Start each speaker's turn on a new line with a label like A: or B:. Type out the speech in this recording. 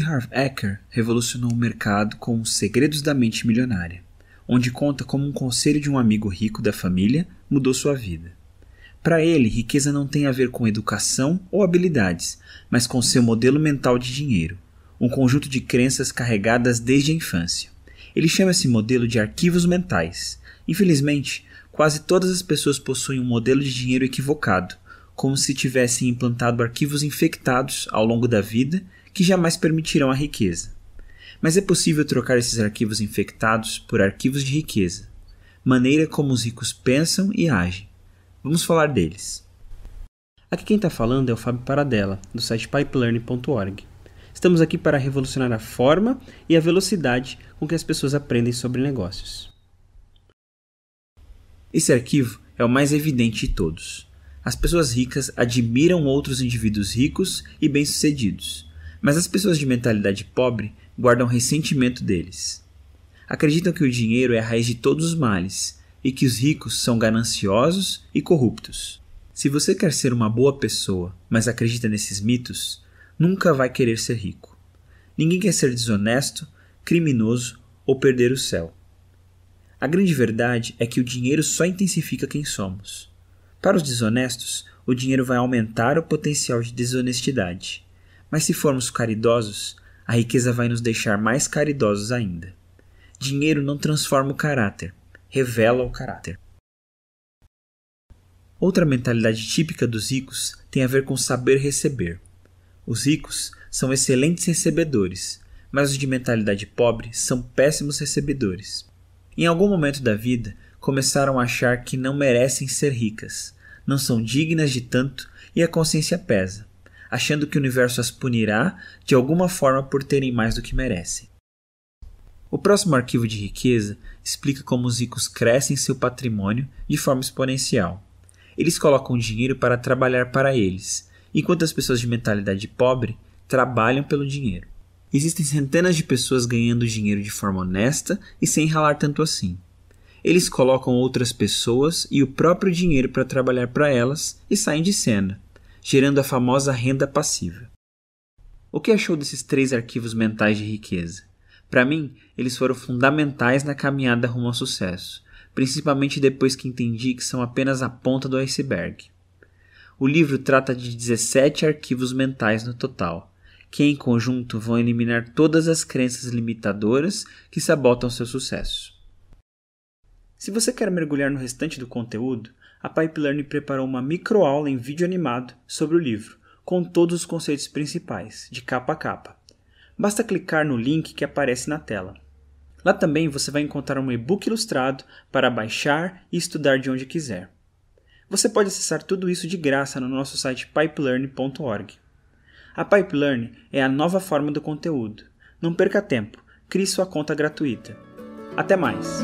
A: Harv Eker revolucionou o mercado com Os Segredos da Mente Milionária, onde conta como um conselho de um amigo rico da família mudou sua vida. Para ele, riqueza não tem a ver com educação ou habilidades, mas com seu modelo mental de dinheiro, um conjunto de crenças carregadas desde a infância. Ele chama esse modelo de arquivos mentais. Infelizmente, quase todas as pessoas possuem um modelo de dinheiro equivocado, como se tivessem implantado arquivos infectados ao longo da vida que jamais permitirão a riqueza. Mas é possível trocar esses arquivos infectados por arquivos de riqueza, maneira como os ricos pensam e agem. Vamos falar deles. Aqui quem está falando é o Fábio Paradela, do site pipelearning.org. Estamos aqui para revolucionar a forma e a velocidade com que as pessoas aprendem sobre negócios. Esse arquivo é o mais evidente de todos. As pessoas ricas admiram outros indivíduos ricos e bem-sucedidos, mas as pessoas de mentalidade pobre guardam ressentimento deles. Acreditam que o dinheiro é a raiz de todos os males e que os ricos são gananciosos e corruptos. Se você quer ser uma boa pessoa, mas acredita nesses mitos, nunca vai querer ser rico. Ninguém quer ser desonesto, criminoso ou perder o céu. A grande verdade é que o dinheiro só intensifica quem somos. Para os desonestos, o dinheiro vai aumentar o potencial de desonestidade. Mas se formos caridosos, a riqueza vai nos deixar mais caridosos ainda. Dinheiro não transforma o caráter, revela o caráter. Outra mentalidade típica dos ricos tem a ver com saber receber. Os ricos são excelentes recebedores, mas os de mentalidade pobre são péssimos recebedores. Em algum momento da vida, começaram a achar que não merecem ser ricas, não são dignas de tanto e a consciência pesa achando que o universo as punirá de alguma forma por terem mais do que merecem. O próximo arquivo de riqueza explica como os ricos crescem seu patrimônio de forma exponencial. Eles colocam dinheiro para trabalhar para eles, enquanto as pessoas de mentalidade pobre trabalham pelo dinheiro. Existem centenas de pessoas ganhando dinheiro de forma honesta e sem ralar tanto assim. Eles colocam outras pessoas e o próprio dinheiro para trabalhar para elas e saem de cena, gerando a famosa renda passiva. O que achou desses três arquivos mentais de riqueza? Para mim, eles foram fundamentais na caminhada rumo ao sucesso, principalmente depois que entendi que são apenas a ponta do iceberg. O livro trata de 17 arquivos mentais no total, que em conjunto vão eliminar todas as crenças limitadoras que sabotam seu sucesso. Se você quer mergulhar no restante do conteúdo, a Pipeline preparou uma microaula em vídeo animado sobre o livro, com todos os conceitos principais, de capa a capa. Basta clicar no link que aparece na tela. Lá também você vai encontrar um e-book ilustrado para baixar e estudar de onde quiser. Você pode acessar tudo isso de graça no nosso site pipelearn.org. A Pipelearn é a nova forma do conteúdo. Não perca tempo, crie sua conta gratuita. Até mais!